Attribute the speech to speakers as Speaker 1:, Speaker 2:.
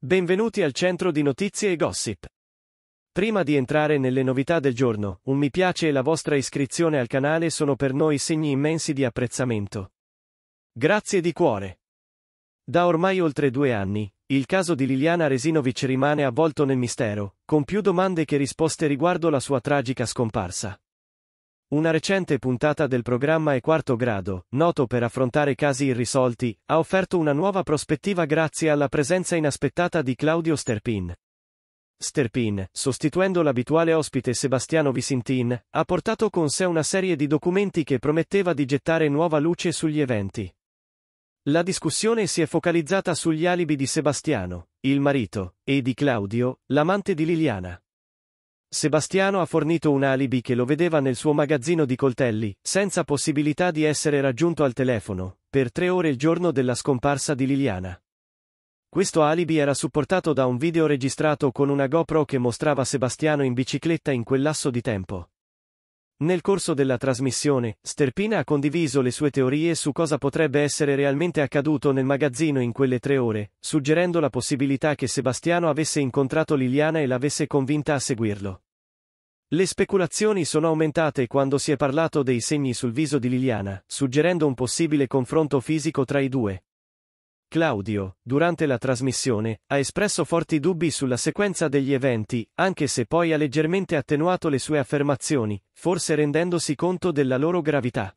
Speaker 1: Benvenuti al centro di notizie e gossip. Prima di entrare nelle novità del giorno, un mi piace e la vostra iscrizione al canale sono per noi segni immensi di apprezzamento. Grazie di cuore. Da ormai oltre due anni, il caso di Liliana Resinovic rimane avvolto nel mistero, con più domande che risposte riguardo la sua tragica scomparsa. Una recente puntata del programma E Quarto Grado, noto per affrontare casi irrisolti, ha offerto una nuova prospettiva grazie alla presenza inaspettata di Claudio Sterpin. Sterpin, sostituendo l'abituale ospite Sebastiano Visintin, ha portato con sé una serie di documenti che prometteva di gettare nuova luce sugli eventi. La discussione si è focalizzata sugli alibi di Sebastiano, il marito, e di Claudio, l'amante di Liliana. Sebastiano ha fornito un alibi che lo vedeva nel suo magazzino di coltelli, senza possibilità di essere raggiunto al telefono, per tre ore il giorno della scomparsa di Liliana. Questo alibi era supportato da un video registrato con una GoPro che mostrava Sebastiano in bicicletta in quel lasso di tempo. Nel corso della trasmissione, Sterpina ha condiviso le sue teorie su cosa potrebbe essere realmente accaduto nel magazzino in quelle tre ore, suggerendo la possibilità che Sebastiano avesse incontrato Liliana e l'avesse convinta a seguirlo. Le speculazioni sono aumentate quando si è parlato dei segni sul viso di Liliana, suggerendo un possibile confronto fisico tra i due, Claudio, durante la trasmissione, ha espresso forti dubbi sulla sequenza degli eventi, anche se poi ha leggermente attenuato le sue affermazioni, forse rendendosi conto della loro gravità.